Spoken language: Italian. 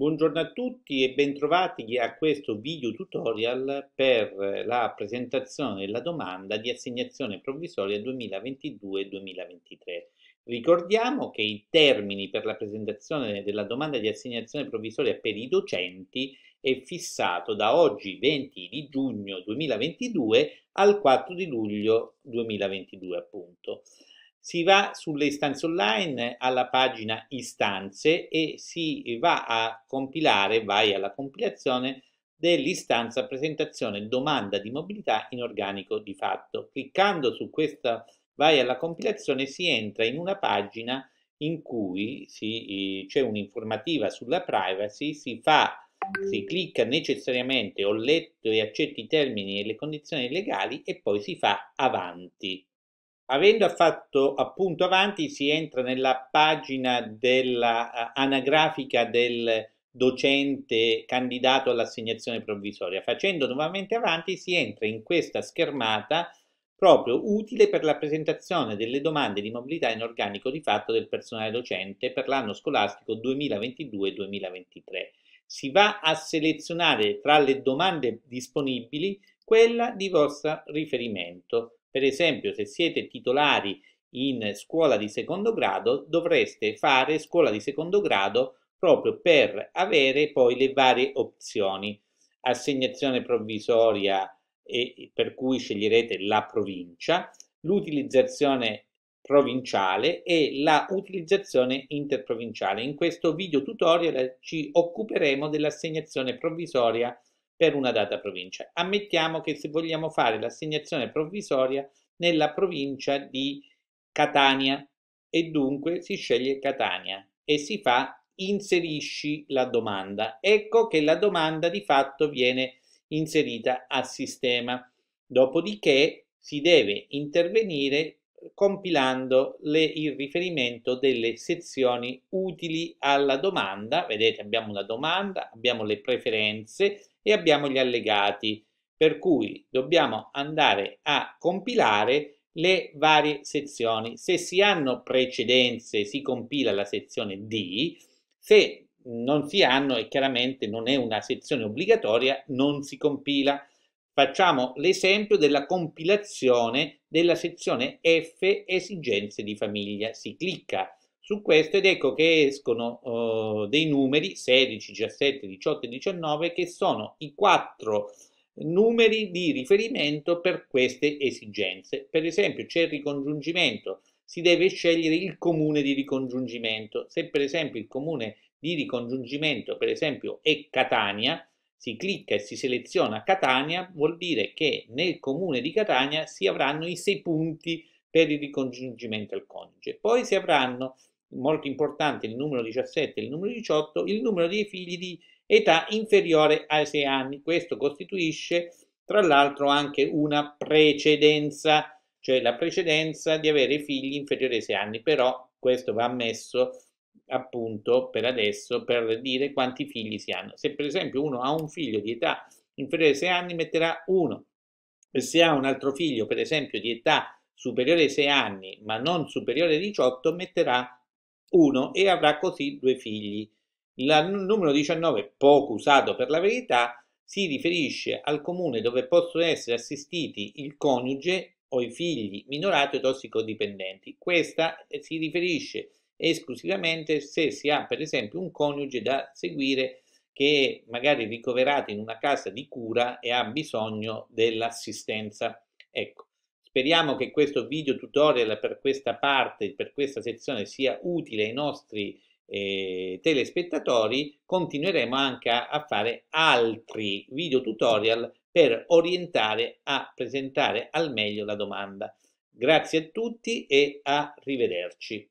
Buongiorno a tutti e bentrovati a questo video tutorial per la presentazione della domanda di assegnazione provvisoria 2022-2023. Ricordiamo che i termini per la presentazione della domanda di assegnazione provvisoria per i docenti è fissato da oggi 20 di giugno 2022 al 4 di luglio 2022 appunto si va sulle istanze online alla pagina istanze e si va a compilare, vai alla compilazione dell'istanza presentazione domanda di mobilità in organico di fatto. Cliccando su questa vai alla compilazione si entra in una pagina in cui c'è un'informativa sulla privacy, si fa si clicca necessariamente ho letto e accetto i termini e le condizioni legali e poi si fa avanti. Avendo fatto appunto avanti si entra nella pagina dell'anagrafica eh, del docente candidato all'assegnazione provvisoria. Facendo nuovamente avanti si entra in questa schermata proprio utile per la presentazione delle domande di mobilità in organico di fatto del personale docente per l'anno scolastico 2022-2023. Si va a selezionare tra le domande disponibili quella di vostro riferimento. Per esempio, se siete titolari in scuola di secondo grado, dovreste fare scuola di secondo grado proprio per avere poi le varie opzioni. Assegnazione provvisoria e per cui sceglierete la provincia, l'utilizzazione provinciale e la utilizzazione interprovinciale. In questo video tutorial ci occuperemo dell'assegnazione provvisoria per una data provincia. Ammettiamo che se vogliamo fare l'assegnazione provvisoria nella provincia di Catania e dunque si sceglie Catania e si fa inserisci la domanda. Ecco che la domanda di fatto viene inserita a sistema. Dopodiché si deve intervenire compilando le, il riferimento delle sezioni utili alla domanda. Vedete, abbiamo una domanda, abbiamo le preferenze, e abbiamo gli allegati, per cui dobbiamo andare a compilare le varie sezioni. Se si hanno precedenze si compila la sezione D, se non si hanno e chiaramente non è una sezione obbligatoria, non si compila. Facciamo l'esempio della compilazione della sezione F esigenze di famiglia. Si clicca su questo ed ecco che escono uh, dei numeri 16, 17, 18 e 19 che sono i quattro numeri di riferimento per queste esigenze. Per esempio c'è il ricongiungimento, si deve scegliere il comune di ricongiungimento. Se per esempio il comune di ricongiungimento per esempio è Catania, si clicca e si seleziona Catania, vuol dire che nel comune di Catania si avranno i sei punti per il ricongiungimento al coniuge. Poi si avranno molto importante il numero 17 e il numero 18, il numero dei figli di età inferiore ai 6 anni. Questo costituisce tra l'altro anche una precedenza, cioè la precedenza di avere figli inferiori ai 6 anni, però questo va ammesso appunto per adesso per dire quanti figli si hanno. Se per esempio uno ha un figlio di età inferiore ai 6 anni metterà 1, se ha un altro figlio per esempio di età superiore ai 6 anni ma non superiore ai 18 metterà uno e avrà così due figli. Il numero 19, poco usato per la verità, si riferisce al comune dove possono essere assistiti il coniuge o i figli minorati o tossicodipendenti. Questa eh, si riferisce esclusivamente se si ha per esempio un coniuge da seguire che è magari ricoverato in una casa di cura e ha bisogno dell'assistenza. Ecco, Speriamo che questo video tutorial per questa parte, per questa sezione sia utile ai nostri eh, telespettatori. Continueremo anche a, a fare altri video tutorial per orientare a presentare al meglio la domanda. Grazie a tutti e a rivederci.